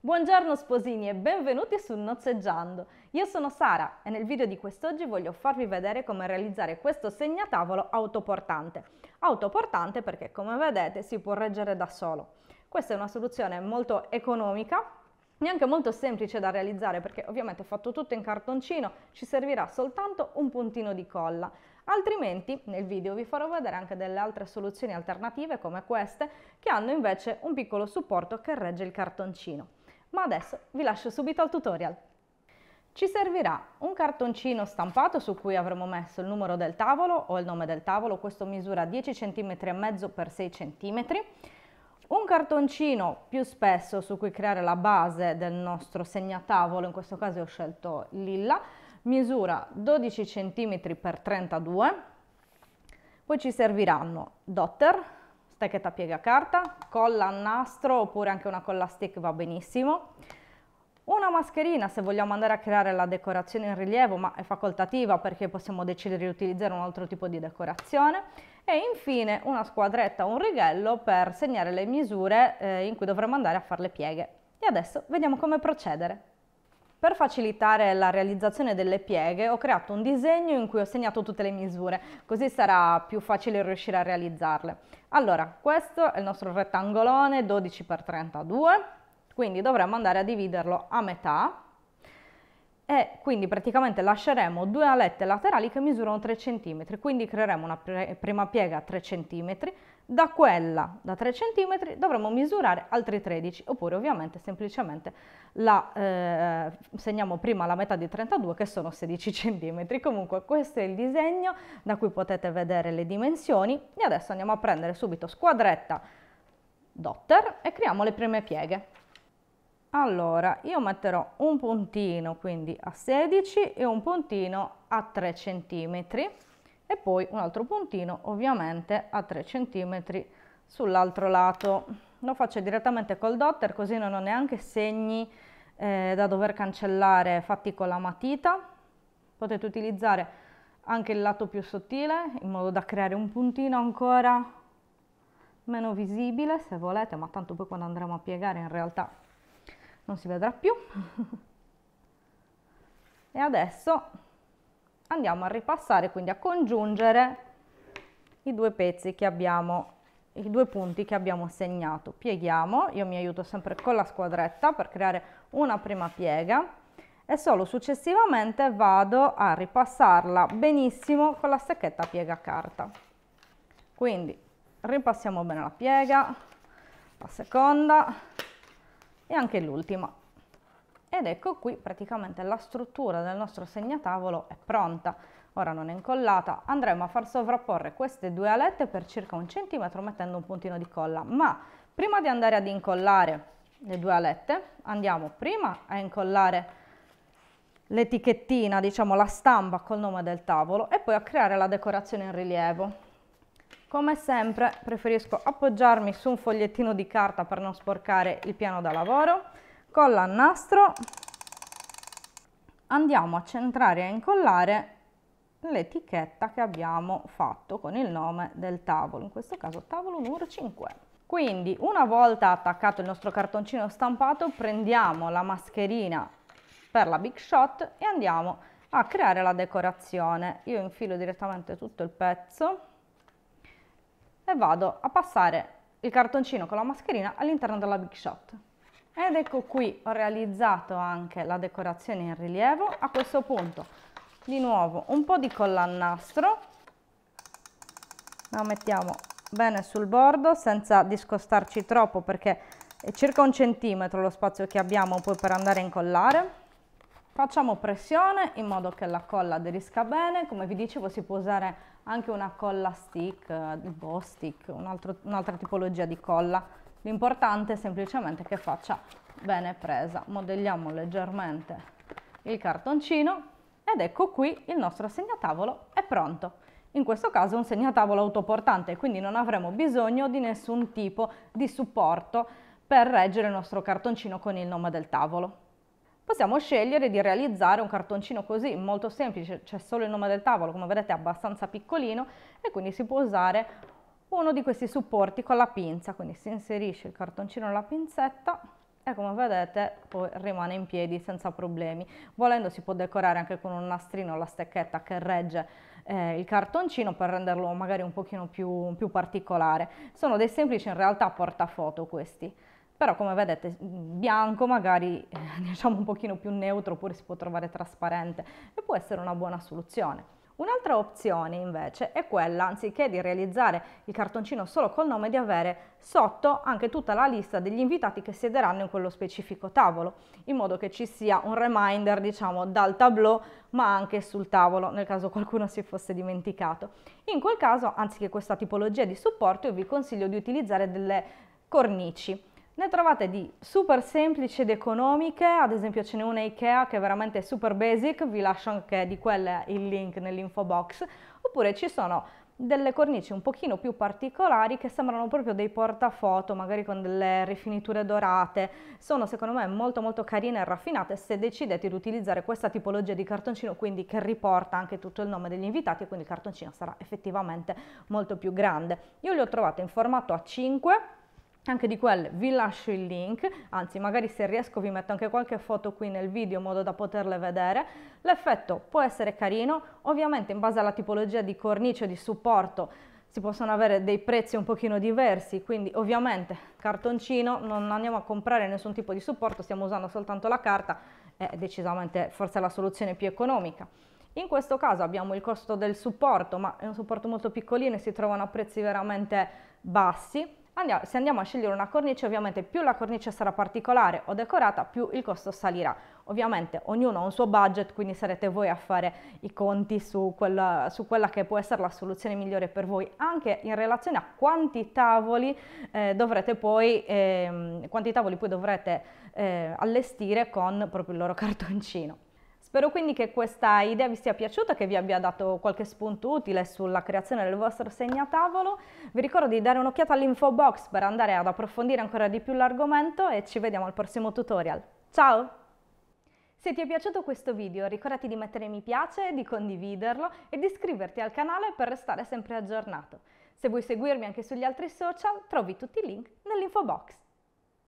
Buongiorno sposini e benvenuti su Nozzeggiando. Io sono Sara e nel video di quest'oggi voglio farvi vedere come realizzare questo segnatavolo autoportante. Autoportante perché come vedete si può reggere da solo. Questa è una soluzione molto economica neanche molto semplice da realizzare perché ovviamente fatto tutto in cartoncino, ci servirà soltanto un puntino di colla. Altrimenti nel video vi farò vedere anche delle altre soluzioni alternative come queste che hanno invece un piccolo supporto che regge il cartoncino ma adesso vi lascio subito al tutorial. Ci servirà un cartoncino stampato su cui avremo messo il numero del tavolo o il nome del tavolo, questo misura 10 cm e mezzo x 6 cm, un cartoncino più spesso su cui creare la base del nostro segnatavolo, in questo caso ho scelto lilla, misura 12 cm x 32 poi ci serviranno dotter, stecchetta carta, colla a nastro oppure anche una colla stick va benissimo. Una mascherina se vogliamo andare a creare la decorazione in rilievo, ma è facoltativa perché possiamo decidere di utilizzare un altro tipo di decorazione. E infine una squadretta o un righello per segnare le misure eh, in cui dovremo andare a fare le pieghe. E adesso vediamo come procedere. Per facilitare la realizzazione delle pieghe ho creato un disegno in cui ho segnato tutte le misure, così sarà più facile riuscire a realizzarle. Allora, questo è il nostro rettangolone 12x32, quindi dovremmo andare a dividerlo a metà e quindi praticamente lasceremo due alette laterali che misurano 3 cm, quindi creeremo una pre prima piega 3 cm, da quella da 3 cm dovremo misurare altri 13, oppure ovviamente semplicemente la, eh, segniamo prima la metà di 32 che sono 16 cm. Comunque questo è il disegno da cui potete vedere le dimensioni e adesso andiamo a prendere subito squadretta dotter e creiamo le prime pieghe. Allora, io metterò un puntino quindi a 16 e un puntino a 3 cm e poi un altro puntino ovviamente a 3 cm sull'altro lato. Lo faccio direttamente col dotter così non ho neanche segni eh, da dover cancellare fatti con la matita. Potete utilizzare anche il lato più sottile in modo da creare un puntino ancora meno visibile se volete, ma tanto poi quando andremo a piegare in realtà non si vedrà più. e adesso andiamo a ripassare, quindi a congiungere i due pezzi che abbiamo, i due punti che abbiamo segnato. Pieghiamo, io mi aiuto sempre con la squadretta per creare una prima piega e solo successivamente vado a ripassarla benissimo con la stecchetta piega carta. Quindi ripassiamo bene la piega, la seconda, e anche l'ultima. Ed ecco qui praticamente la struttura del nostro segnatavolo è pronta. Ora non è incollata, andremo a far sovrapporre queste due alette per circa un centimetro mettendo un puntino di colla, ma prima di andare ad incollare le due alette andiamo prima a incollare l'etichettina, diciamo la stampa col nome del tavolo e poi a creare la decorazione in rilievo. Come sempre preferisco appoggiarmi su un fogliettino di carta per non sporcare il piano da lavoro. Con l'annastro andiamo a centrare e a incollare l'etichetta che abbiamo fatto con il nome del tavolo, in questo caso tavolo numero 5. Quindi una volta attaccato il nostro cartoncino stampato prendiamo la mascherina per la Big Shot e andiamo a creare la decorazione. Io infilo direttamente tutto il pezzo e vado a passare il cartoncino con la mascherina all'interno della Big Shot. Ed ecco qui ho realizzato anche la decorazione in rilievo. A questo punto di nuovo un po' di colla al nastro. La mettiamo bene sul bordo senza discostarci troppo perché è circa un centimetro lo spazio che abbiamo poi per andare a incollare. Facciamo pressione in modo che la colla aderisca bene, come vi dicevo si può usare anche una colla stick, il eh, bow stick, un'altra un tipologia di colla. L'importante è semplicemente che faccia bene presa. Modelliamo leggermente il cartoncino ed ecco qui il nostro segnatavolo è pronto. In questo caso è un segnatavolo autoportante, quindi non avremo bisogno di nessun tipo di supporto per reggere il nostro cartoncino con il nome del tavolo possiamo scegliere di realizzare un cartoncino così molto semplice, c'è solo il nome del tavolo, come vedete è abbastanza piccolino e quindi si può usare uno di questi supporti con la pinza, quindi si inserisce il cartoncino nella pinzetta e come vedete poi rimane in piedi senza problemi. Volendo si può decorare anche con un nastrino o la stecchetta che regge eh, il cartoncino per renderlo magari un pochino più, più particolare. Sono dei semplici in realtà portafoto questi però come vedete mm, bianco magari eh, diciamo un pochino più neutro oppure si può trovare trasparente e può essere una buona soluzione. Un'altra opzione invece è quella, anziché di realizzare il cartoncino solo col nome, di avere sotto anche tutta la lista degli invitati che siederanno in quello specifico tavolo, in modo che ci sia un reminder, diciamo, dal tableau, ma anche sul tavolo, nel caso qualcuno si fosse dimenticato. In quel caso, anziché questa tipologia di supporto, io vi consiglio di utilizzare delle cornici ne trovate di super semplici ed economiche, ad esempio ce n'è una Ikea che è veramente super basic, vi lascio anche di quelle il link nell'info box, oppure ci sono delle cornici un pochino più particolari che sembrano proprio dei portafoto, magari con delle rifiniture dorate. Sono secondo me molto molto carine e raffinate se decidete di utilizzare questa tipologia di cartoncino, quindi che riporta anche tutto il nome degli invitati, quindi il cartoncino sarà effettivamente molto più grande. Io li ho trovati in formato A5 anche di quelle vi lascio il link, anzi magari se riesco vi metto anche qualche foto qui nel video in modo da poterle vedere. L'effetto può essere carino, ovviamente in base alla tipologia di cornice di supporto si possono avere dei prezzi un pochino diversi, quindi ovviamente cartoncino, non andiamo a comprare nessun tipo di supporto, stiamo usando soltanto la carta, è decisamente forse la soluzione più economica. In questo caso abbiamo il costo del supporto, ma è un supporto molto piccolino e si trovano a prezzi veramente bassi, Andiamo, se andiamo a scegliere una cornice, ovviamente più la cornice sarà particolare o decorata, più il costo salirà. Ovviamente ognuno ha un suo budget, quindi sarete voi a fare i conti su quella, su quella che può essere la soluzione migliore per voi, anche in relazione a quanti tavoli, eh, dovrete, poi, eh, quanti tavoli poi dovrete eh, allestire con proprio il loro cartoncino. Spero quindi che questa idea vi sia piaciuta, che vi abbia dato qualche spunto utile sulla creazione del vostro segnatavolo. Vi ricordo di dare un'occhiata all'info box per andare ad approfondire ancora di più l'argomento e ci vediamo al prossimo tutorial. Ciao! Se ti è piaciuto questo video ricordati di mettere mi piace, di condividerlo e di iscriverti al canale per restare sempre aggiornato. Se vuoi seguirmi anche sugli altri social trovi tutti i link nell'info box.